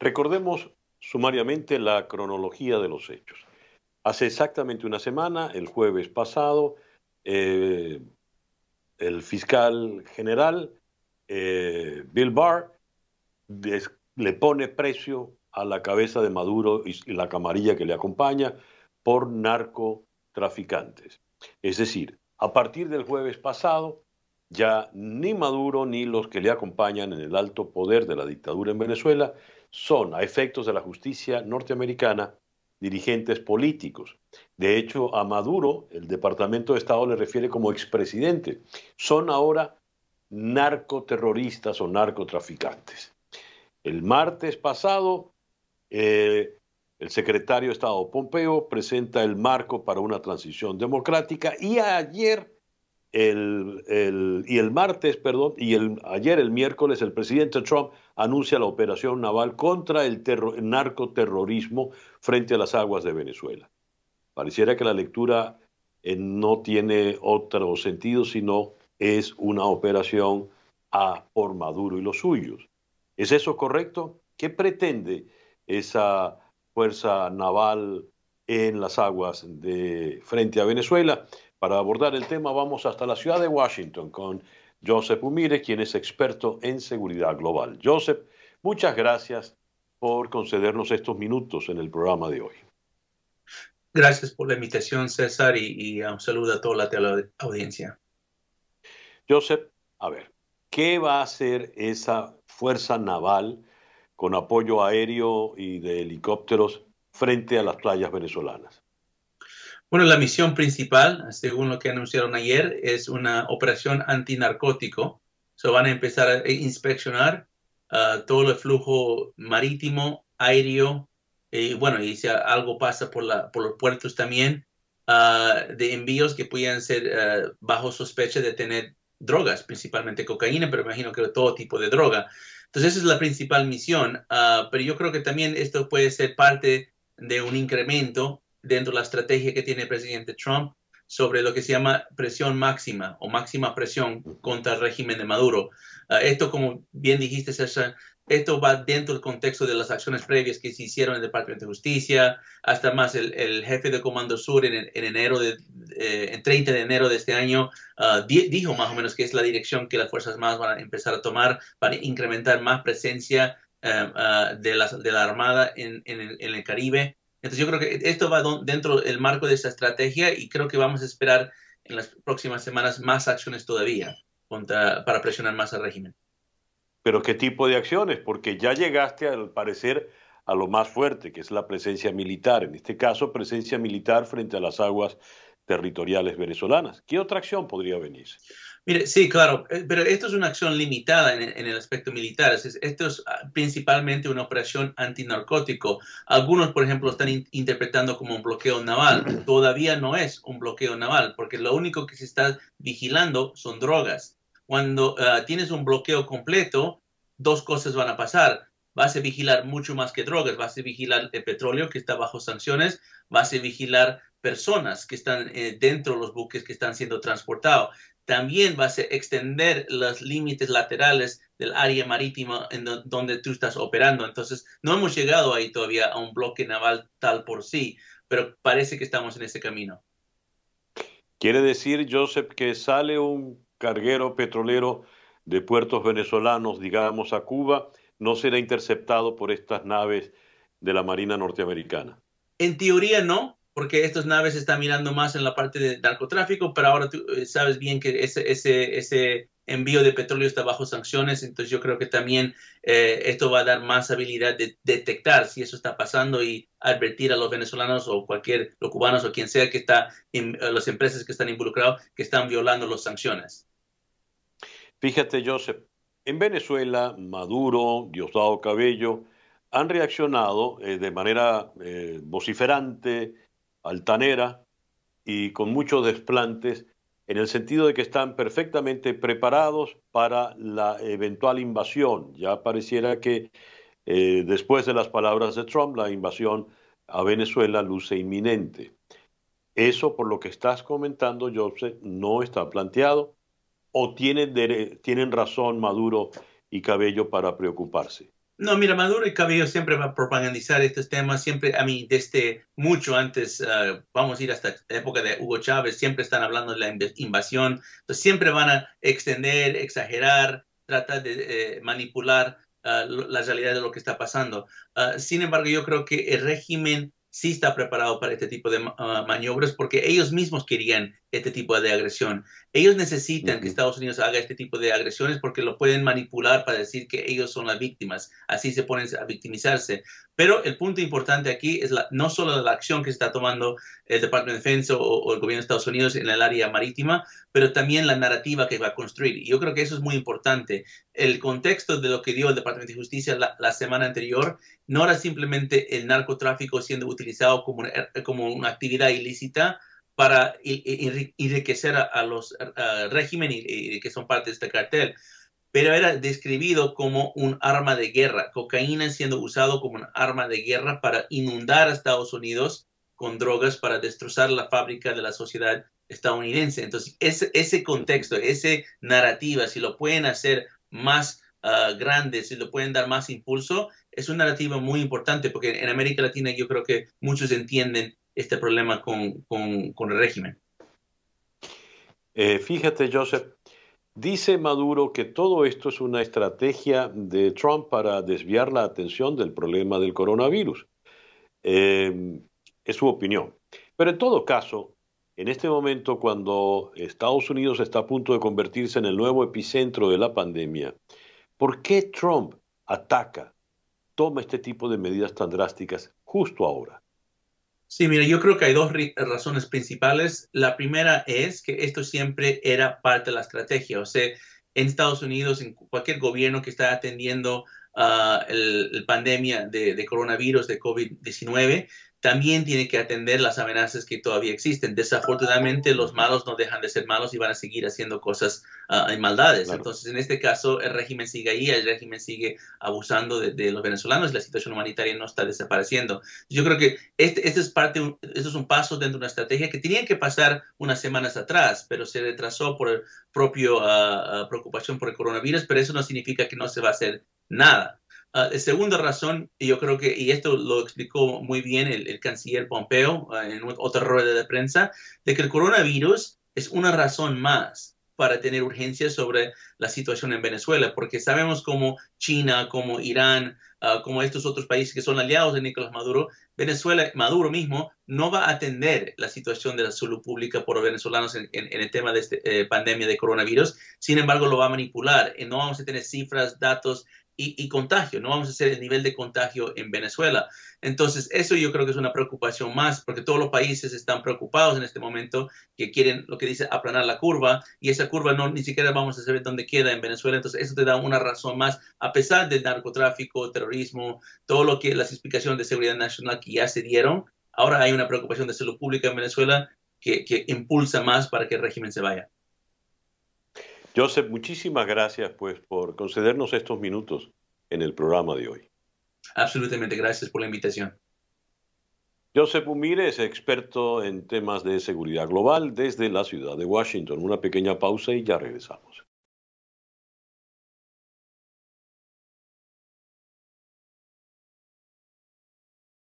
Recordemos sumariamente la cronología de los hechos. Hace exactamente una semana, el jueves pasado, eh, el fiscal general eh, Bill Barr le pone precio a la cabeza de Maduro y la camarilla que le acompaña por narcotraficantes. Es decir, a partir del jueves pasado, ya ni Maduro ni los que le acompañan en el alto poder de la dictadura en Venezuela son, a efectos de la justicia norteamericana, dirigentes políticos. De hecho, a Maduro el Departamento de Estado le refiere como expresidente. Son ahora narcoterroristas o narcotraficantes. El martes pasado, eh, el secretario de Estado Pompeo presenta el marco para una transición democrática y ayer y el martes, perdón, y el, ayer, el miércoles, el presidente Trump anuncia la operación naval contra el, narcoterrorismo frente a las aguas de Venezuela. Pareciera que la lectura eh, no tiene otro sentido, sino es una operación a por Maduro y los suyos. ¿Es eso correcto? ¿Qué pretende esa fuerza naval en las aguas de frente a Venezuela? Para abordar el tema vamos hasta la ciudad de Washington con Joseph Humire, quien es experto en seguridad global. Joseph, muchas gracias por concedernos estos minutos en el programa de hoy. Gracias por la invitación, César, y, y un saludo a toda la audiencia. Joseph, a ver, ¿qué va a hacer esa fuerza naval con apoyo aéreo y de helicópteros frente a las playas venezolanas? Bueno, la misión principal, según lo que anunciaron ayer, es una operación antinarcótico. So van a empezar a inspeccionar ah, todo el flujo marítimo, aéreo, y bueno, y si algo pasa por, la, por los puertos también, ah, de envíos que pudieran ser ah, bajo sospecha de tener drogas, principalmente cocaína, pero imagino que todo tipo de droga. Entonces, esa es la principal misión, pero yo creo que también esto puede ser parte de un incremento dentro de la estrategia que tiene el presidente Trump sobre lo que se llama presión máxima o máxima presión contra el régimen de Maduro. Ah, esto, como bien dijiste, César, esto va dentro del contexto de las acciones previas que se hicieron en el Departamento de Justicia, hasta más el, jefe de Comando Sur en, enero, de, eh, en 30 de enero de este año, ah, dijo más o menos que es la dirección que las Fuerzas más van a empezar a tomar para incrementar más presencia eh, ah, de, la, de, la, Armada en, en el Caribe entonces yo creo que esto va dentro del marco de esa estrategia y creo que vamos a esperar en las próximas semanas más acciones todavía para presionar más al régimen. Pero ¿qué tipo de acciones? Porque ya llegaste al parecer a lo más fuerte, que es la presencia militar, en este caso presencia militar frente a las aguas territoriales venezolanas. ¿Qué otra acción podría venir? Mire, sí, claro, eh, pero esto es una acción limitada en, el aspecto militar. Es, esto es ah, principalmente una operación antinarcótico. Algunos, por ejemplo, están interpretando como un bloqueo naval. Todavía no es un bloqueo naval, porque lo único que se está vigilando son drogas. Cuando ah, tienes un bloqueo completo, dos cosas van a pasar vas a vigilar mucho más que drogas, vas a vigilar el petróleo que está bajo sanciones, vas a vigilar personas que están eh, dentro de los buques que están siendo transportados. También va a extender los límites laterales del área marítima en donde tú estás operando. Entonces, no hemos llegado ahí todavía a un bloque naval tal por sí, pero parece que estamos en ese camino. Quiere decir, Joseph, que sale un carguero petrolero de puertos venezolanos, digamos, a Cuba, no será interceptado por estas naves de la Marina norteamericana. En teoría no, porque estas naves están mirando más en la parte de narcotráfico, pero ahora tú eh, sabes bien que ese, envío de petróleo está bajo sanciones, entonces yo creo que también eh, esto va a dar más habilidad de detectar si eso está pasando y advertir a los venezolanos o cualquier, los cubanos o quien sea que está, en, eh, las empresas que están involucrados, que están violando las sanciones. Fíjate, Joseph, en Venezuela, Maduro, Diosdado Cabello, han reaccionado de manera vociferante, altanera y con muchos desplantes, en el sentido de que están perfectamente preparados para la eventual invasión. Ya pareciera que eh, después de las palabras de Trump, la invasión a Venezuela luce inminente. Eso, por lo que estás comentando, Joseph, no está planteado o tienen, tienen razón Maduro y Cabello para preocuparse. No, mira, Maduro y Cabello siempre va a propagandizar estos temas, siempre, a mí, desde este, mucho antes, ah, vamos a ir hasta la época de Hugo Chávez, siempre están hablando de la invasión, Entonces, pues siempre van a extender, exagerar, tratar de eh, manipular ah, la realidad de lo que está pasando. Ah, sin embargo, yo creo que el régimen sí está preparado para este tipo de ah, maniobras porque ellos mismos querían este tipo de agresión. Ellos necesitan que Estados Unidos haga este tipo de agresiones porque lo pueden manipular para decir que ellos son las víctimas. Así se ponen a victimizarse. Pero el punto importante aquí es la, no solo la acción que está tomando el Departamento de Defensa o, el gobierno de Estados Unidos en el área marítima, pero también la narrativa que va a construir. Y yo creo que eso es muy importante. El contexto de lo que dio el Departamento de Justicia la, la semana anterior no era simplemente el narcotráfico siendo utilizado utilizado como, eh, como una actividad ilícita para enriquecer a, a los regímenes que son parte de este cartel. Pero era describido como un arma de guerra, cocaína siendo usado como un arma de guerra para inundar a Estados Unidos con drogas para destrozar la fábrica de la sociedad estadounidense. Entonces, ese, ese contexto, esa narrativa, si lo pueden hacer más grandes ah, grande, si pueden dar más impulso, es una narrativa muy importante porque en América Latina yo creo que muchos entienden este problema con, el régimen. Eh, fíjate, Joseph, dice Maduro que todo esto es una estrategia de Trump para desviar la atención del problema del coronavirus. Em, es su opinión. Pero en todo caso, en este momento, cuando Estados Unidos está a punto de convertirse en el nuevo epicentro de la pandemia, ¿Por qué Trump ataca, toma este tipo de medidas tan drásticas justo ahora? Sí, mira, yo creo que hay dos razones principales. La primera es que esto siempre era parte de la estrategia. O sea, en Estados Unidos, en cualquier gobierno que está atendiendo a ah, la pandemia de, coronavirus, de COVID-19, también tiene que atender las amenazas que todavía existen. Desafortunadamente, los malos no dejan de ser malos y van a seguir haciendo cosas uh, maldades. Entonces, en este caso, el régimen sigue ahí, el régimen sigue abusando de, los venezolanos y la situación humanitaria no está desapareciendo. Yo creo que este, este es parte, este es un paso dentro de una estrategia que tenía que pasar unas semanas atrás, pero se retrasó por el propio ah, ah, preocupación por el coronavirus, pero eso no significa que no se va a hacer nada. Uh, segunda razón, y yo creo que, y esto lo explicó muy bien el, canciller Pompeo ah, en otra rueda de prensa, de que el coronavirus es una razón más para tener urgencia sobre la situación en Venezuela, porque sabemos como China, como Irán, ah, como estos otros países que son aliados de Nicolás Maduro, Venezuela, Maduro mismo, no va a atender la situación de la salud pública por venezolanos en, el tema de esta eh, pandemia de coronavirus, sin embargo lo va a manipular, eh, no vamos a tener cifras, datos y, y, contagio. No vamos a hacer el nivel de contagio en Venezuela. Entonces, eso yo creo que es una preocupación más, porque todos los países están preocupados en este momento, que quieren lo que dice aplanar la curva, y esa curva no ni siquiera vamos a saber dónde queda en Venezuela. Entonces, eso te da una razón más, a pesar del narcotráfico, terrorismo, todo lo que las explicaciones de seguridad nacional que ya se dieron. Ahora hay una preocupación de salud pública en Venezuela que, impulsa más para que el régimen se vaya. Joseph, muchísimas gracias pues por concedernos estos minutos en el programa de hoy. Absolutamente, gracias por la invitación. Joseph Umire es experto en temas de seguridad global desde la ciudad de Washington. Una pequeña pausa y ya regresamos.